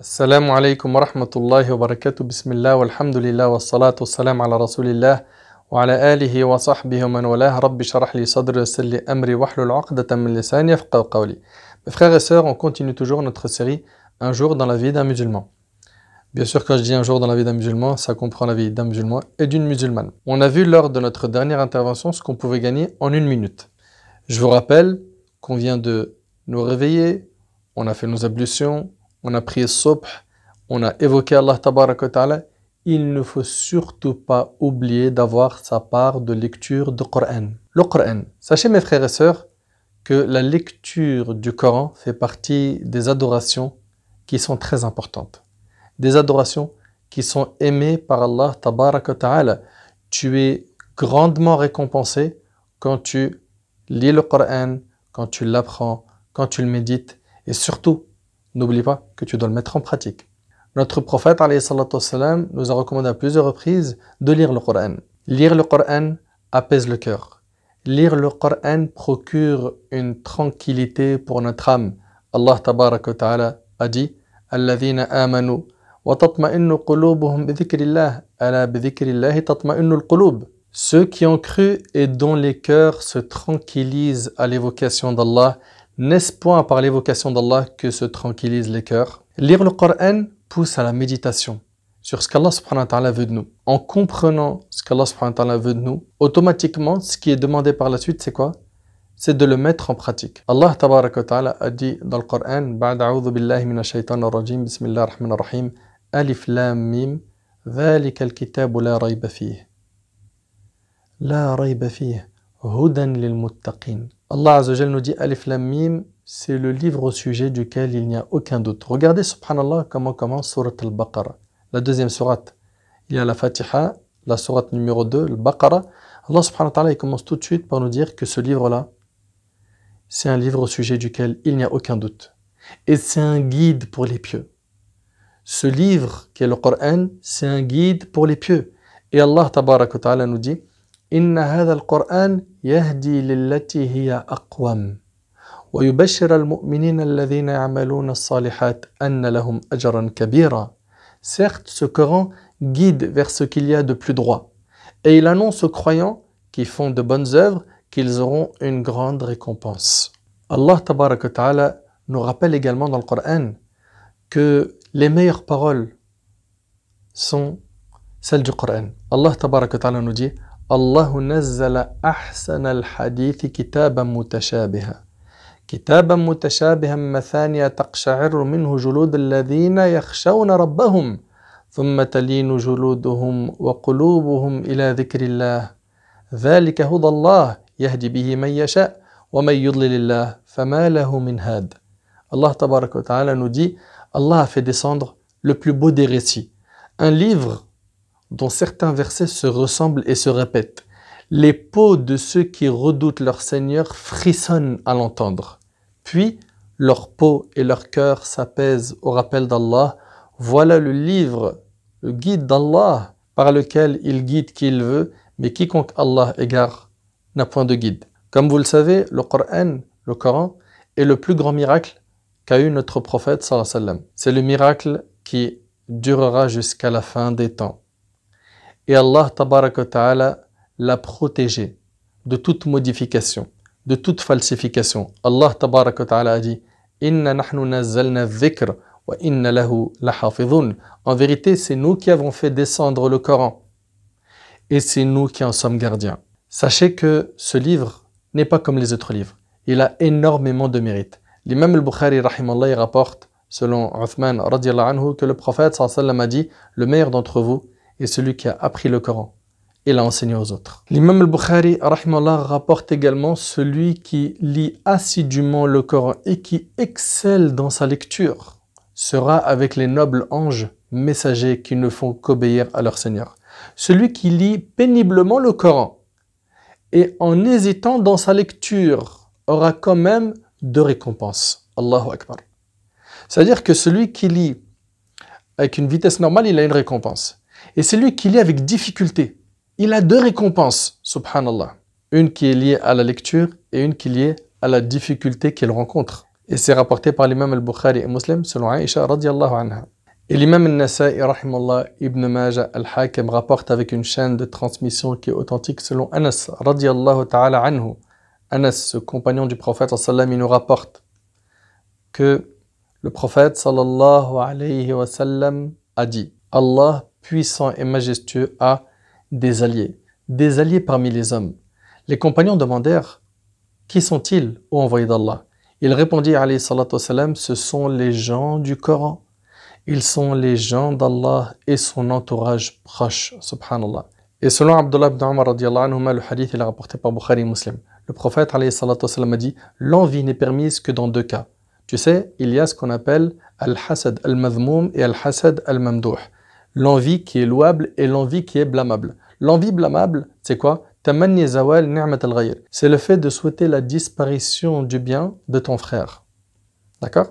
Assalamu alaikum wa rahmatullahi wa barakatuh. Bismillah wa alhamdulillah wa salatu salam ala rasulillah wa ala alihi wa sahbihi wa man walah. Rabbi sharah li sadri wa salli amri wa hlul uqdatan min lisani yafqaw qawli. Mes frères et sœurs, on continue toujours notre série Un jour dans la vie d'un musulman. Bien sûr, quand je dis un jour dans la vie d'un musulman, ça comprend la vie d'un musulman et d'une musulmane. On a vu lors de notre dernière intervention ce qu'on pouvait gagner en une minute. Je vous rappelle qu'on vient de nous réveiller, on a fait nos ablutions, on a prié Sobh, on a évoqué Allah Ta'ala, il ne faut surtout pas oublier d'avoir sa part de lecture du Coran. Le Coran. Sachez mes frères et sœurs que la lecture du Coran fait partie des adorations qui sont très importantes. Des adorations qui sont aimées par Allah Ta'ala. Tu es grandement récompensé quand tu lis le Coran, quand tu l'apprends, quand tu le médites et surtout n'oublie pas que tu dois le mettre en pratique. Notre prophète nous a recommandé à plusieurs reprises de lire le Coran. Lire le Coran apaise le cœur. Lire le Coran procure une tranquillité pour notre âme. Allah ta'ala a dit Alladhina amanu wa tatma'innu qulubuhum bi dhikrillah alā bi dhikrillah Ceux qui ont cru et dont les cœurs se tranquillisent à l'évocation d'Allah n'est-ce point par l'évocation d'Allah que se tranquillisent les cœurs Lire le Coran pousse à la méditation sur ce qu'Allah subhanahu wa ta'ala veut de nous. En comprenant ce qu'Allah subhanahu wa ta'ala veut de nous, automatiquement, ce qui est demandé par la suite, c'est quoi C'est de le mettre en pratique. Allah tabaraka wa a dit dans le Coran, Ba'da billahi minash shaitanir rajim, bismillah ar rahim alif lam mim, ذلك الكتاب لا ريب فيه لا ريب فيه lil للمتقين Allah nous dit Alif Lam Mim, c'est le livre au sujet duquel il n'y a aucun doute. Regardez, subhanallah, comment commence Surat al-Baqarah. La deuxième surat, il y a la Fatiha, la surat numéro 2, al Baqarah. Allah subhanahu commence tout de suite par nous dire que ce livre-là, c'est un livre au sujet duquel il n'y a aucun doute. Et c'est un guide pour les pieux. Ce livre, qui est le Coran, c'est un guide pour les pieux. Et Allah ta'ala nous dit إن هذا القرآن يهدي للتي هي أقوم ويبشر المؤمنين الذين يعملون الصالحات أن لهم أجرا كبيرا Certes, ce Coran guide vers ce qu'il y a de plus droit, et il annonce aux croyants qui font de bonnes œuvres qu'ils auront une grande récompense. Allah ta'ala nous rappelle également dans le Coran que les meilleures paroles sont celles du Coran. Allah ta'ala nous dit « الله نزل أحسن الحديث كتابا متشابها كتابا متشابها مثانية تقشعر منه جلود الذين يخشون ربهم ثم تلين جلودهم وقلوبهم إلى ذكر الله ذلك هدى الله يهدي به من يشاء ومن يضلل الله فما له من هاد الله تبارك وتعالى نودي الله في ديسندر لو بلو بو دي ريسي ان ليفر dont certains versets se ressemblent et se répètent. Les peaux de ceux qui redoutent leur Seigneur frissonnent à l'entendre. Puis, leur peau et leur cœur s'apaisent au rappel d'Allah. Voilà le livre, le guide d'Allah, par lequel il guide qui il veut, mais quiconque Allah égare n'a point de guide. Comme vous le savez, le Coran, le Coran est le plus grand miracle qu'a eu notre prophète. C'est le miracle qui durera jusqu'à la fin des temps et Allah ta'ala l'a protégé de toute modification, de toute falsification. Allah ta'ala a dit Inna nahnu nazzalna wa inna lahu En vérité, c'est nous qui avons fait descendre le Coran et c'est nous qui en sommes gardiens. Sachez que ce livre n'est pas comme les autres livres. Il a énormément de mérite. L'imam al-Bukhari rahimallah rapporte selon Uthman anhu que le prophète sallallahu a dit le meilleur d'entre vous et celui qui a appris le Coran et l'a enseigné aux autres. L'imam al-Bukhari rapporte également celui qui lit assidûment le Coran et qui excelle dans sa lecture sera avec les nobles anges messagers qui ne font qu'obéir à leur Seigneur. Celui qui lit péniblement le Coran et en hésitant dans sa lecture aura quand même deux récompenses. Allahu Akbar. C'est-à-dire que celui qui lit avec une vitesse normale, il a une récompense et c'est lui qui lit avec difficulté. Il a deux récompenses, subhanallah. Une qui est liée à la lecture et une qui est liée à la difficulté qu'il rencontre. Et c'est rapporté par l'imam al-Bukhari et Muslim selon Aisha radiallahu anha. Et l'imam al-Nasa'i, rahimallah, Ibn Majah al-Hakim rapporte avec une chaîne de transmission qui est authentique selon Anas radiallahu ta'ala anhu. Anas, ce compagnon du prophète il nous rapporte que le prophète sallallahu alayhi wa sallam a dit Allah puissant et majestueux, a des alliés, des alliés parmi les hommes. Les compagnons demandèrent Qui sont-ils, ô envoyés d'Allah Il répondit Ce sont les gens du Coran. Ils sont les gens d'Allah et son entourage proche, subhanallah. Et selon Abdullah ibn Umar, le hadith est rapporté par Bukhari Muslim. Le prophète a dit L'envie n'est permise que dans deux cas. Tu sais, il y a ce qu'on appelle al-hasad al-madhmoum et al-hasad al-mamdouh l'envie qui est louable et l'envie qui est blâmable. L'envie blâmable, c'est quoi C'est le fait de souhaiter la disparition du bien de ton frère. D'accord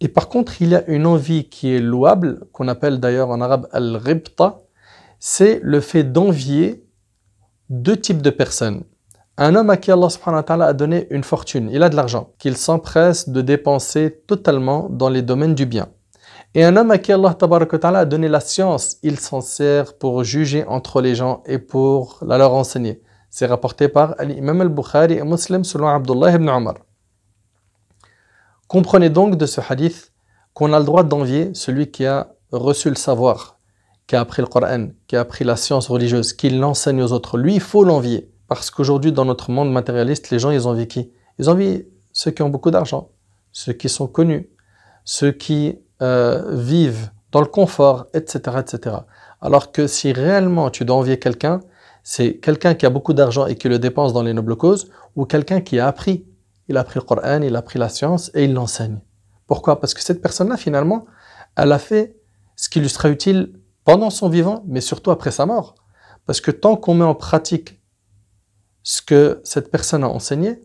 Et par contre, il y a une envie qui est louable, qu'on appelle d'ailleurs en arabe al-ribta, c'est le fait d'envier deux types de personnes. Un homme à qui Allah subhanahu a donné une fortune, il a de l'argent, qu'il s'empresse de dépenser totalement dans les domaines du bien. Et un homme à qui Allah a donné la science, il s'en sert pour juger entre les gens et pour la leur enseigner. C'est rapporté par l'imam al-Bukhari et Muslim selon Abdullah ibn Omar. Comprenez donc de ce hadith qu'on a le droit d'envier celui qui a reçu le savoir, qui a appris le Coran, qui a appris la science religieuse, qui l'enseigne aux autres. Lui, il faut l'envier. Parce qu'aujourd'hui, dans notre monde matérialiste, les gens, ils envient qui Ils envient ceux qui ont beaucoup d'argent, ceux qui sont connus, ceux qui euh, vivent dans le confort, etc., etc. Alors que si réellement tu dois envier quelqu'un, c'est quelqu'un qui a beaucoup d'argent et qui le dépense dans les nobles causes, ou quelqu'un qui a appris. Il a appris le Coran, il a appris la science et il l'enseigne. Pourquoi Parce que cette personne-là, finalement, elle a fait ce qui lui sera utile pendant son vivant, mais surtout après sa mort. Parce que tant qu'on met en pratique ce que cette personne a enseigné,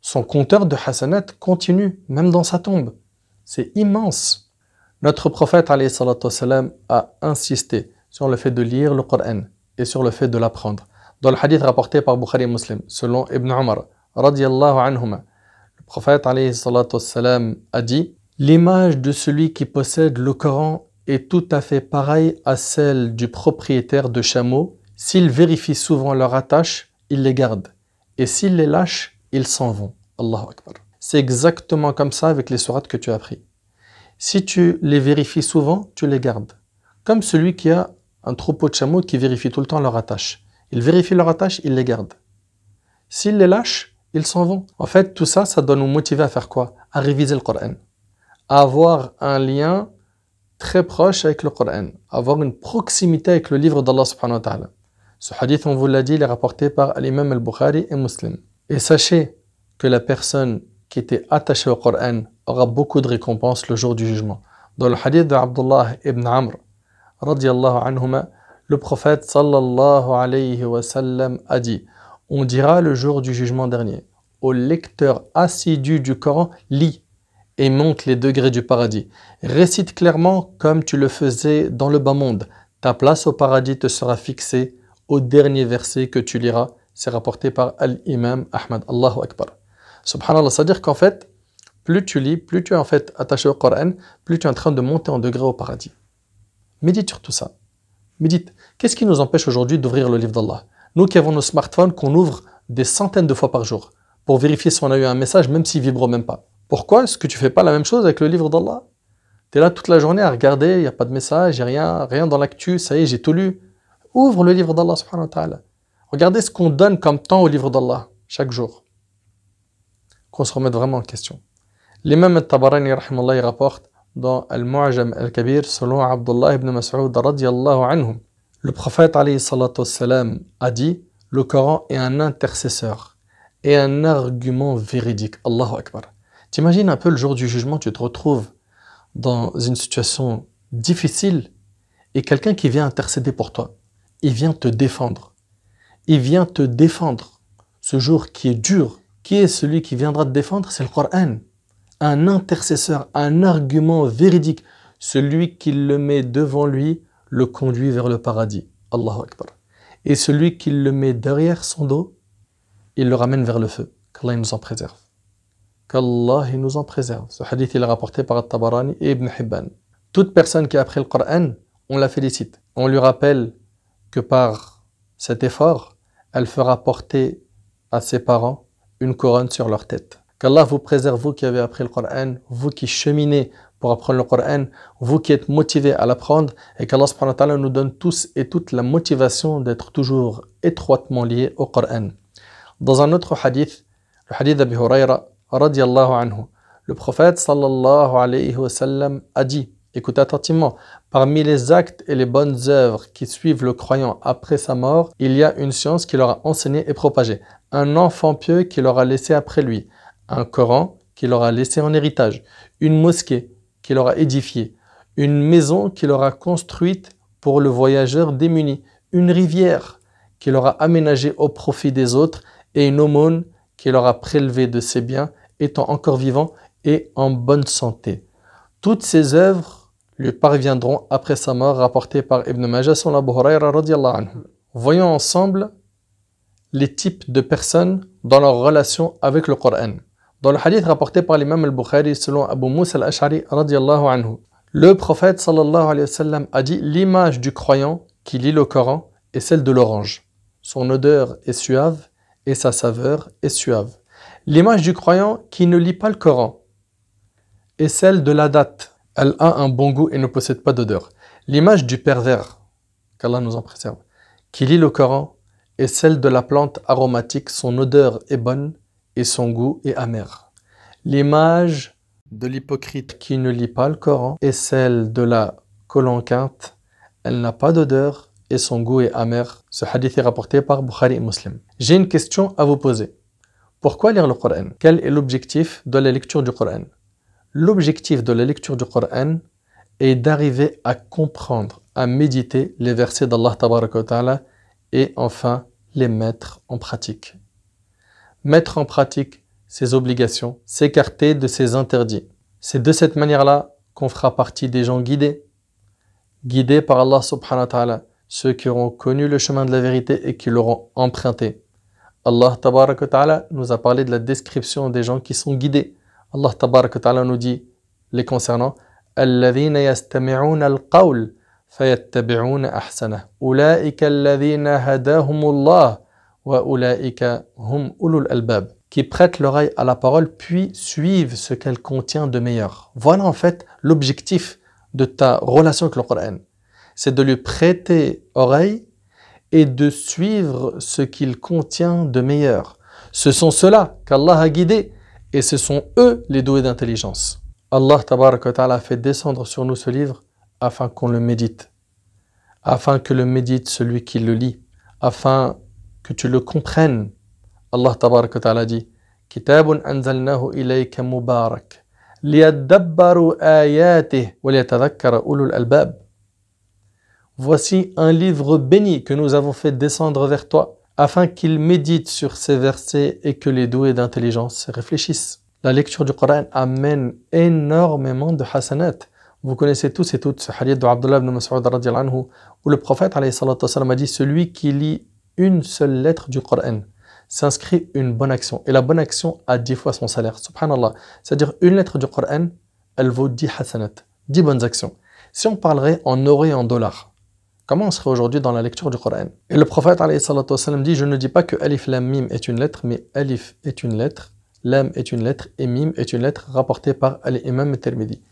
son compteur de hasanat continue, même dans sa tombe. C'est immense. Notre prophète a insisté sur le fait de lire le Coran et sur le fait de l'apprendre. Dans le hadith rapporté par Bukhari Muslim, selon Ibn Omar, le prophète a dit L'image de celui qui possède le Coran est tout à fait pareille à celle du propriétaire de chameaux. S'il vérifie souvent leur attache, il les garde. Et s'il les lâche, ils s'en vont. C'est exactement comme ça avec les sourates que tu as pris. Si tu les vérifies souvent, tu les gardes. Comme celui qui a un troupeau de chameaux qui vérifie tout le temps leur attache. Il vérifie leur attache, il les garde. S'il les lâche, ils s'en vont. En fait, tout ça, ça doit nous motiver à faire quoi À réviser le Coran. À avoir un lien très proche avec le Coran. Avoir une proximité avec le livre d'Allah subhanahu wa ta'ala. Ce hadith, on vous l'a dit, il est rapporté par l'imam al-Bukhari et Muslim. Et sachez que la personne qui était attachée au Coran aura beaucoup de récompenses le jour du jugement. Dans le hadith d'Abdullah ibn Amr, le prophète sallallahu alayhi wa sallam a dit On dira le jour du jugement dernier au lecteur assidu du Coran, lis et monte les degrés du paradis. Récite clairement comme tu le faisais dans le bas monde. Ta place au paradis te sera fixée au dernier verset que tu liras. C'est rapporté par Al-Imam Ahmad. Allahu Subhanallah, c'est-à-dire qu'en fait, plus tu lis, plus tu es en fait attaché au Coran, plus tu es en train de monter en degré au paradis. Médite sur tout ça. Médite. Qu'est-ce qui nous empêche aujourd'hui d'ouvrir le livre d'Allah Nous qui avons nos smartphones, qu'on ouvre des centaines de fois par jour pour vérifier si on a eu un message, même s'il vibre même pas. Pourquoi est-ce que tu fais pas la même chose avec le livre d'Allah Tu es là toute la journée à regarder, il n'y a pas de message, il n'y a rien, rien dans l'actu, ça y est, j'ai tout lu. Ouvre le livre d'Allah subhanahu wa Regardez ce qu'on donne comme temps au livre d'Allah chaque jour. Qu'on se remette vraiment en question. L'imam al-Tabarani rapporte dans Al-Mu'jam al-Kabir selon Abdullah ibn Mas'ud radiallahu anhu. Le prophète alayhi a dit Le Coran est un intercesseur et un argument véridique. Allahu Akbar. T'imagines un peu le jour du jugement, tu te retrouves dans une situation difficile et quelqu'un qui vient intercéder pour toi. Il vient te défendre. Il vient te défendre. Ce jour qui est dur, qui est celui qui viendra te défendre C'est le Coran un intercesseur, un argument véridique. Celui qui le met devant lui le conduit vers le paradis. Allahu Akbar. Et celui qui le met derrière son dos, il le ramène vers le feu. Qu'Allah nous en préserve. Qu'Allah nous en préserve. Ce hadith est rapporté par Tabarani et Ibn Hibban. Toute personne qui a appris le Coran, on la félicite. On lui rappelle que par cet effort, elle fera porter à ses parents une couronne sur leur tête. Qu'Allah vous préserve, vous qui avez appris le Coran, vous qui cheminez pour apprendre le Coran, vous qui êtes motivés à l'apprendre, et qu'Allah nous donne tous et toutes la motivation d'être toujours étroitement liés au Coran. Dans un autre hadith, le hadith d'Abi anhu, le prophète sallallahu alayhi wa sallam a dit, écoutez attentivement, parmi les actes et les bonnes œuvres qui suivent le croyant après sa mort, il y a une science qui leur a enseignée et propagée, un enfant pieux qui leur a laissé après lui, un Coran qu'il aura laissé en héritage, une mosquée qu'il aura édifiée, une maison qu'il aura construite pour le voyageur démuni, une rivière qu'il aura aménagée au profit des autres et une aumône qu'il aura prélevée de ses biens, étant encore vivant et en bonne santé. Toutes ces œuvres lui parviendront après sa mort, rapportée par Ibn Majah sur Abu Huraira Voyons ensemble les types de personnes dans leur relation avec le Coran. Dans le hadith rapporté par l'imam al-Bukhari selon Abu Musa al-Ash'ari anhu, le prophète alayhi wa sallam a dit L'image du croyant qui lit le Coran est celle de l'orange. Son odeur est suave et sa saveur est suave. L'image du croyant qui ne lit pas le Coran est celle de la date. Elle a un bon goût et ne possède pas d'odeur. L'image du pervers, qu'Allah nous en préserve, qui lit le Coran est celle de la plante aromatique. Son odeur est bonne et son goût est amer. L'image de l'hypocrite qui ne lit pas le Coran est celle de la colonquinte. Elle n'a pas d'odeur et son goût est amer. Ce hadith est rapporté par Bukhari et Muslim. J'ai une question à vous poser. Pourquoi lire le Coran Quel est l'objectif de la lecture du Coran L'objectif de la lecture du Coran est d'arriver à comprendre, à méditer les versets d'Allah et enfin les mettre en pratique mettre en pratique ses obligations, s'écarter de ses interdits. C'est de cette manière-là qu'on fera partie des gens guidés, guidés par Allah subhanahu wa ta'ala, ceux qui auront connu le chemin de la vérité et qui l'auront emprunté. Allah ta'ala nous a parlé de la description des gens qui sont guidés. Allah ta'ala nous dit, les concernant, Hum qui prêtent l'oreille à la parole puis suivent ce qu'elle contient de meilleur. Voilà en fait l'objectif de ta relation avec le Coran. C'est de lui prêter oreille et de suivre ce qu'il contient de meilleur. Ce sont ceux-là qu'Allah a guidés et ce sont eux les doués d'intelligence. Allah ta'ala fait descendre sur nous ce livre afin qu'on le médite, afin que le médite celui qui le lit, afin que tu le comprennes. Allah ta'ala dit Voici un livre béni que nous avons fait descendre vers toi, afin qu'il médite sur ces versets et que les doués d'intelligence réfléchissent. La lecture du Coran amène énormément de hasanat. Vous connaissez tous et toutes ce hadith de Abdullah ibn Mas'ud où le prophète a dit Celui qui lit une seule lettre du Coran s'inscrit une bonne action. Et la bonne action a dix fois son salaire. Subhanallah. C'est-à-dire une lettre du Coran, elle vaut dix hasanat, dix bonnes actions. Si on parlerait en or et en dollars, comment on serait aujourd'hui dans la lecture du Coran Et le prophète sallam dit Je ne dis pas que Alif Lam Mim est une lettre, mais Alif est une lettre, Lam est une lettre et Mim est une lettre rapportée par Al-Imam Tirmidhi.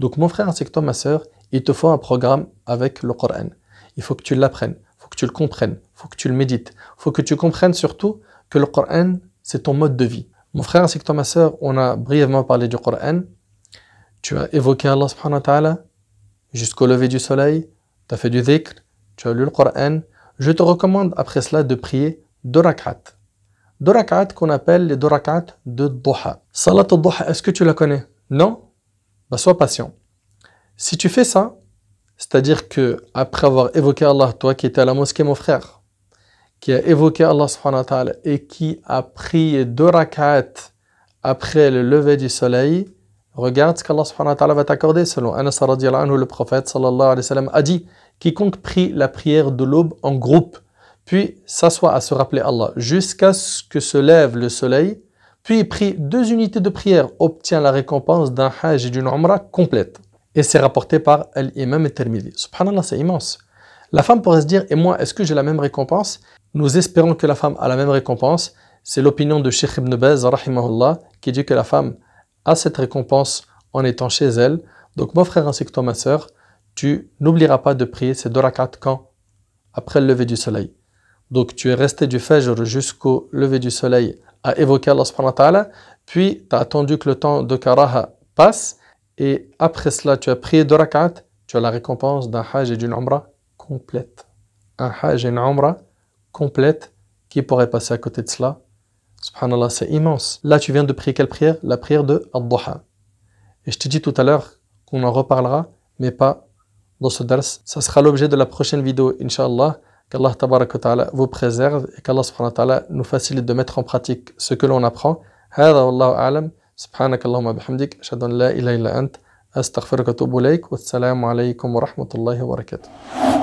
Donc mon frère ainsi que toi, ma sœur, il te faut un programme avec le Coran. Il faut que tu l'apprennes, il faut que tu le comprennes, faut que tu le médites. faut que tu comprennes surtout que le Coran, c'est ton mode de vie. Mon frère ainsi que toi, ma soeur, on a brièvement parlé du Coran. Tu as évoqué Allah subhanahu wa ta'ala jusqu'au lever du soleil. Tu as fait du dhikr. Tu as lu le Coran. Je te recommande après cela de prier deux rak'at. Deux rak'at qu'on appelle les deux rak'at de duha. Salat al-duha, est-ce que tu la connais Non bah, Sois patient. Si tu fais ça, c'est-à-dire que après avoir évoqué Allah, toi qui étais à la mosquée, mon frère, qui a évoqué Allah subhanahu wa ta'ala et qui a prié deux rak'at après le lever du soleil, regarde ce qu'Allah subhanahu wa ta'ala va t'accorder. Selon Anas anhu, le prophète sallallahu alayhi wa a dit Quiconque prie la prière de l'aube en groupe, puis s'assoit à se rappeler Allah jusqu'à ce que se lève le soleil, puis prie deux unités de prière, obtient la récompense d'un hajj et d'une umrah complète. Et c'est rapporté par l'imam et Tirmidhi. Subhanallah, c'est immense. La femme pourrait se dire, et moi, est-ce que j'ai la même récompense nous espérons que la femme a la même récompense. C'est l'opinion de Sheikh Ibn Baz, qui dit que la femme a cette récompense en étant chez elle. Donc, mon frère ainsi que toi, ma sœur, tu n'oublieras pas de prier ces deux rakat quand Après le lever du soleil. Donc, tu es resté du Fajr jusqu'au lever du soleil à évoquer Allah puis tu as attendu que le temps de Karaha passe, et après cela, tu as prié deux rakat, tu as la récompense d'un Hajj et d'une Umrah complète. Un Hajj et une Umrah complète, qui pourrait passer à côté de cela Subhanallah, c'est immense. Là, tu viens de prier quelle prière La prière de Ad-Duha. Et je te dis tout à l'heure qu'on en reparlera, mais pas dans ce dars. Ça sera l'objet de la prochaine vidéo, inshallah Qu'Allah ta'ala vous préserve et qu'Allah subhanahu ta'ala nous facilite de mettre en pratique ce que l'on apprend. wa